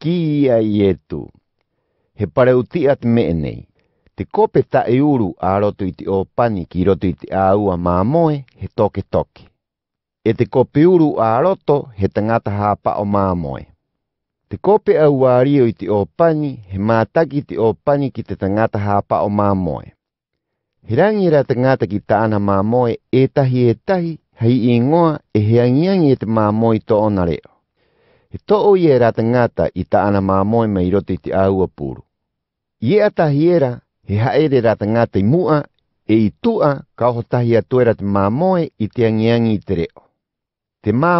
kia ietu. He pareuti at meenei. Te kope ta e uru a roto i te opani ki roto i te aua mamoe he toke toke. E te kope uru a roto he tangata hapa o mamoe. Te kope au wario i te opani he mātaki te opani ki te tangata hapa o mamoe. He rangi ra tangata ki ta ana mamoe e tahi e tahi hai ingoa e he e te mamoe to onareo he to o ie rata ngata i e ta ana mā moe mai roti te āua pūru. Ie atahi era, he haere rata ngata i mua, e i tua ka ohotahi atuera te mā moe i te angiangi i te reo. Te mā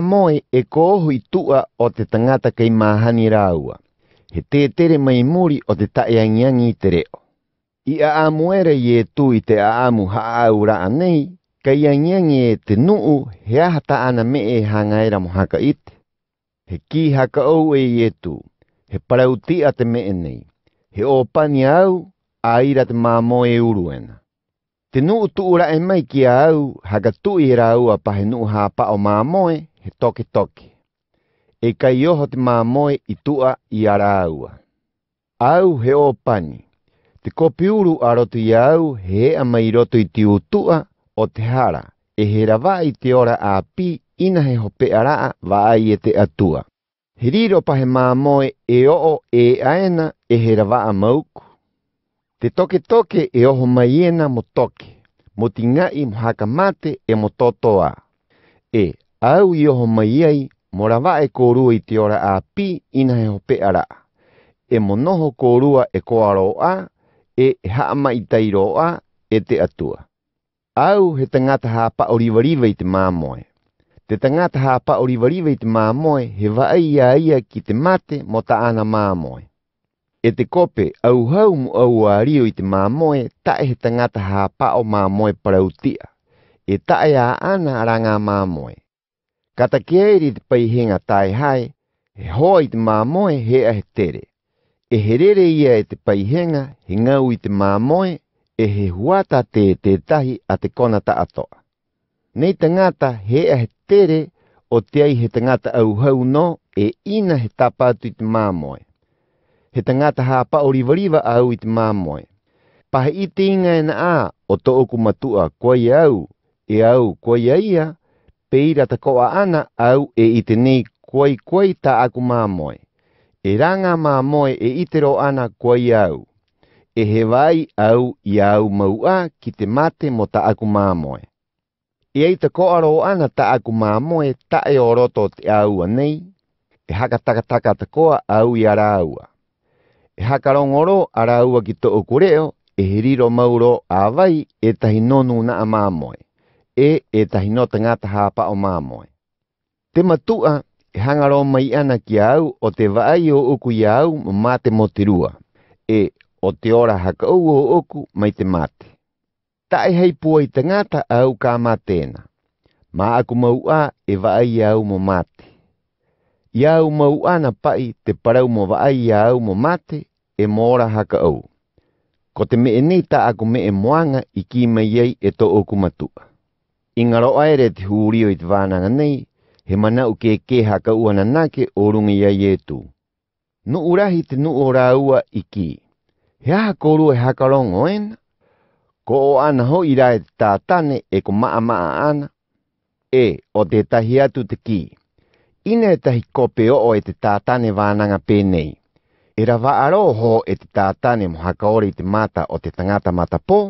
e ko oho i tua o te tangata kei māhani rāua, he te tere mai muri o te tae angiangi i te reo. I a amuere i e tu i te a amu haau raa nei, kei angiangi e te nuu he aha ana me e hanga era mohaka ite he ki haka au e ietu, he parauti a te meenei, he opani au a ira te mamo e uruena. Te utu tuura e mai ki a au, haka tu i rau a pahe nuu hapa o mamoe, he toki toki. E kai oho te mamoe i tua i a raua. Au he opani, te kopi uru a roto i au, he ea mai roto i ti utua o te hara, e he rava i te ora a pi ina he hope araa waa i e te atua. He riro pahe māmoe e oo e aena e he rawaa mauku. Te toke toke e oho mai ena mo toke, mo tinga i mo hakamate e mo totoa. E, au i oho mai ai, mo rawaa e kōrua i te ora a pi ina he hope araa. E mo noho kōrua e koaroa, e haama i tairoa e te atua. Au he tangata hapa oriwariwa i te māmoe. Te tangata hapa oriwariwa i te māmoe he waa ia ia ki te mate mo ta ana māmoe. E te kope au hau mu au a i te māmoe ta e he tangata hapa o māmoe parautia. E ta e a ana ara ngā māmoe. Kata kiairi te paihenga tai hai, he hoa i te māmoe he a he tere. E herere ia e te paihenga he ngau i te māmoe e he huata te tētahi a te kona ta atoa. Nei tangata he a he tere o te ai he tangata au hau no e ina he tapa atu i te mamoe. He tangata hapa o rivariva au i te mamoe. Pahe i te inga ena a o to oku matua koi au e au koi ia pe ira ta koa ana au e i te nei koi koi ta aku mamoe. E ranga mamoe e itero ana koi au. E he vai au i au maua ki te mate mo ta aku mamoe i ei te koaro ana ta aku e ta e o roto te aua nei, e haka taka taka te koa au i ara aua. E haka rongoro ara aua ki te okureo, e hiriro mauro a vai e tahi nonu na a mamoe, e e tahi no ngata hapa o mamoe. Te matua, e hangaro mai ana ki au o te vaai o uku i au ma te motirua, e o te ora haka uo uku mai te mate tae hei pua i te ngata au ka matena. Ma aku maua e vaai au mo mate. I au maua na pai te parau mo vaai au mo mate e mora haka au. Ko te me enei ta aku me e moanga i ki mai ei e to oku matua. I ngaro aere te hūrio i te vānanga nei, he mana u ke ke haka uana nake o runga ia ietu. E nu urahi te nu o rāua i ki. He aha koru e haka rongo ena, ko o ana ho i rae tātane e ko maa maa ana, e o te tahi atu te ki. Ina e tahi kope o o e te tātane wānanga pēnei. E ra wa aroho e te tātane mo hakaore i te mata o te tangata mata pō,